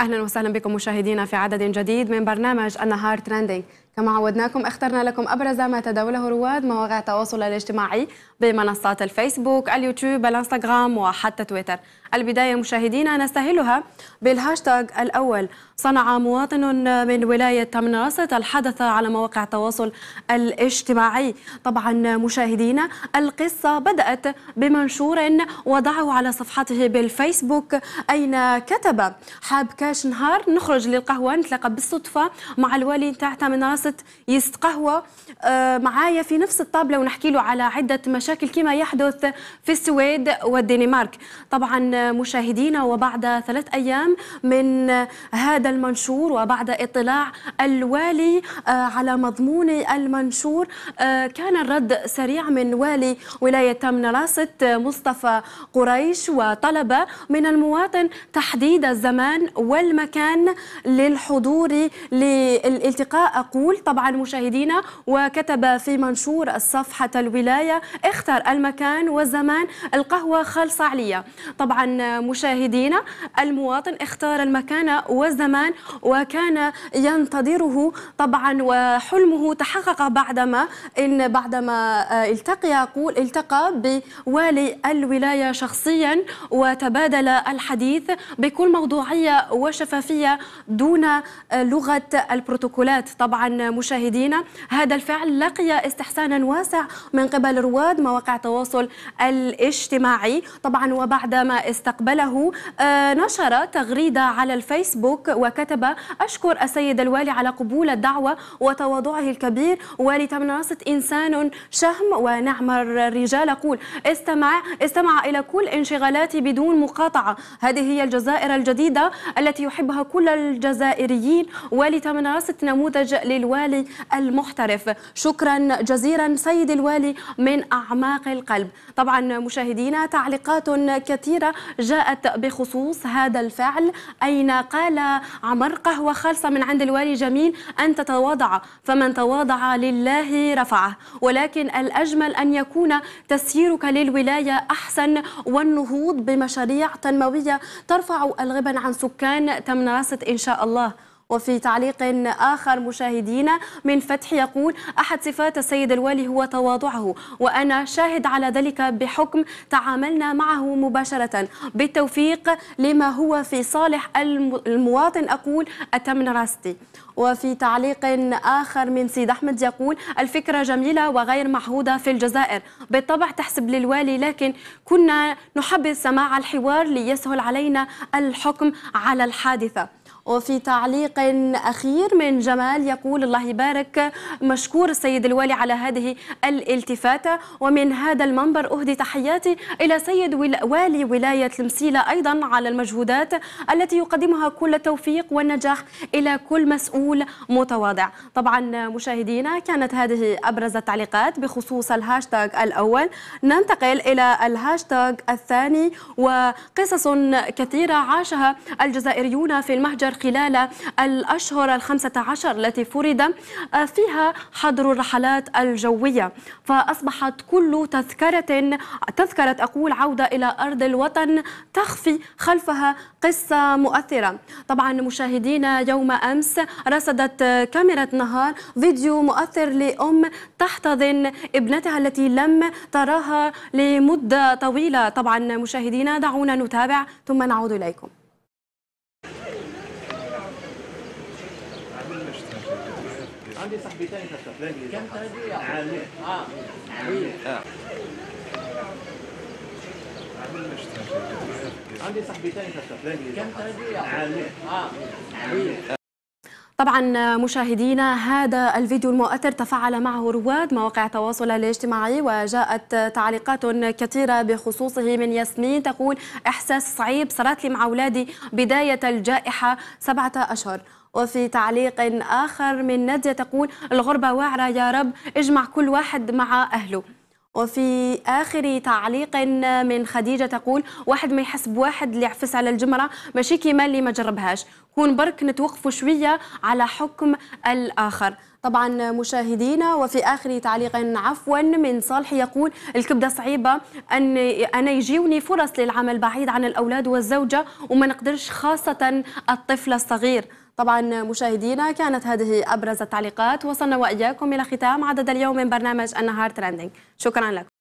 اهلا وسهلا بكم مشاهدينا في عدد جديد من برنامج النهار ترندينج كما عودناكم اخترنا لكم أبرز ما تداوله رواد مواقع التواصل الاجتماعي بمنصات الفيسبوك اليوتيوب الانستغرام وحتى تويتر البداية مشاهدينا نستهلها بالهاشتاج الأول صنع مواطن من ولاية تمنرست الحدث على مواقع التواصل الاجتماعي طبعا مشاهدينا القصة بدأت بمنشور وضعه على صفحته بالفيسبوك أين كتب حاب كاش نهار نخرج للقهوة نتلاقى بالصدفة مع الوالي تاع تمنرست منصة يستقهوى آه، معايا في نفس الطابلة ونحكي له على عدة مشاكل كما يحدث في السويد والدنمارك طبعا مشاهدينا وبعد ثلاث أيام من هذا المنشور وبعد اطلاع الوالي آه، على مضمون المنشور آه، كان الرد سريع من والي ولاية مناصة مصطفى قريش وطلب من المواطن تحديد الزمان والمكان للحضور للالتقاء أقول يقول طبعا مشاهدينا وكتب في منشور الصفحة الولاية اختر المكان والزمان القهوة خالصة عليا طبعا مشاهدينا المواطن اختار المكان والزمان وكان ينتظره طبعا وحلمه تحقق بعدما إن بعدما آه، التقي يقول التقى بوالي الولاية شخصيا وتبادل الحديث بكل موضوعية وشفافية دون آه، لغة البروتوكولات طبعا مشاهدينا هذا الفعل لقي استحسانا واسع من قبل رواد مواقع التواصل الاجتماعي طبعا وبعدما استقبله آه، نشر تغريدة على الفيسبوك وكتب أشكر السيد الوالي على قبول الدعوة وتواضعه الكبير ولتمناصت إنسان شهم ونعم الرجال قول استمع استمع إلى كل انشغالاتي بدون مقاطعة هذه هي الجزائر الجديدة التي يحبها كل الجزائريين ولتمناصت نموذج للوالي الوالي المحترف شكرا جزيلا سيد الوالي من أعماق القلب طبعا مشاهدينا تعليقات كثيرة جاءت بخصوص هذا الفعل أين قال عمر قهوة خالصة من عند الوالي جميل أن تتواضع فمن تواضع لله رفعه ولكن الأجمل أن يكون تسييرك للولاية أحسن والنهوض بمشاريع تنموية ترفع الغبن عن سكان تمناست إن شاء الله وفي تعليق آخر مشاهدينا من فتح يقول أحد صفات السيد الوالي هو تواضعه وأنا شاهد على ذلك بحكم تعاملنا معه مباشرة بالتوفيق لما هو في صالح المواطن أقول أتمنى راستي وفي تعليق آخر من سيد أحمد يقول الفكرة جميلة وغير معهودة في الجزائر بالطبع تحسب للوالي لكن كنا نحبذ سماع الحوار ليسهل علينا الحكم على الحادثة وفي تعليق أخير من جمال يقول الله يبارك مشكور السيد الوالي على هذه الالتفاتة ومن هذا المنبر أهدي تحياتي إلى سيد والي ولاية المسيلة أيضا على المجهودات التي يقدمها كل التوفيق والنجاح إلى كل مسؤول متواضع طبعا مشاهدينا كانت هذه أبرز التعليقات بخصوص الهاشتاج الأول ننتقل إلى الهاشتاج الثاني وقصص كثيرة عاشها الجزائريون في المهجر خلال الأشهر الخمسة عشر التي فرض آه، فيها حظر الرحلات الجوية فأصبحت كل تذكرة تذكرة أقول عودة إلى أرض الوطن تخفي خلفها قصة مؤثرة طبعا مشاهدينا يوم أمس رصدت كاميرا نهار فيديو مؤثر لأم تحتضن ابنتها التي لم تراها لمدة طويلة طبعا مشاهدينا دعونا نتابع ثم نعود إليكم عندي صاحبتين كشف كم تربية؟ عندي صاحبتين كشف كم تربية؟ طبعا مشاهدينا هذا الفيديو المؤثر تفاعل معه رواد مواقع التواصل الاجتماعي وجاءت تعليقات كثيرة بخصوصه من ياسمين تقول إحساس صعيب صارت لي مع أولادي بداية الجائحة سبعة أشهر وفي تعليق آخر من نادية تقول الغربة واعرة يا رب اجمع كل واحد مع أهله وفي آخر تعليق من خديجة تقول واحد ما يحس بواحد اللي يعفس على الجمرة ماشي كيما اللي ما جربهاش كون برك نتوقفوا شوية على حكم الآخر طبعا مشاهدينا وفي آخر تعليق عفوا من صالح يقول الكبدة صعيبة أن أنا يجيوني فرص للعمل بعيد عن الأولاد والزوجة وما نقدرش خاصة الطفل الصغير طبعا مشاهدينا كانت هذه أبرز التعليقات وصلنا وإياكم إلى ختام عدد اليوم من برنامج النهار ترندنج شكرا لكم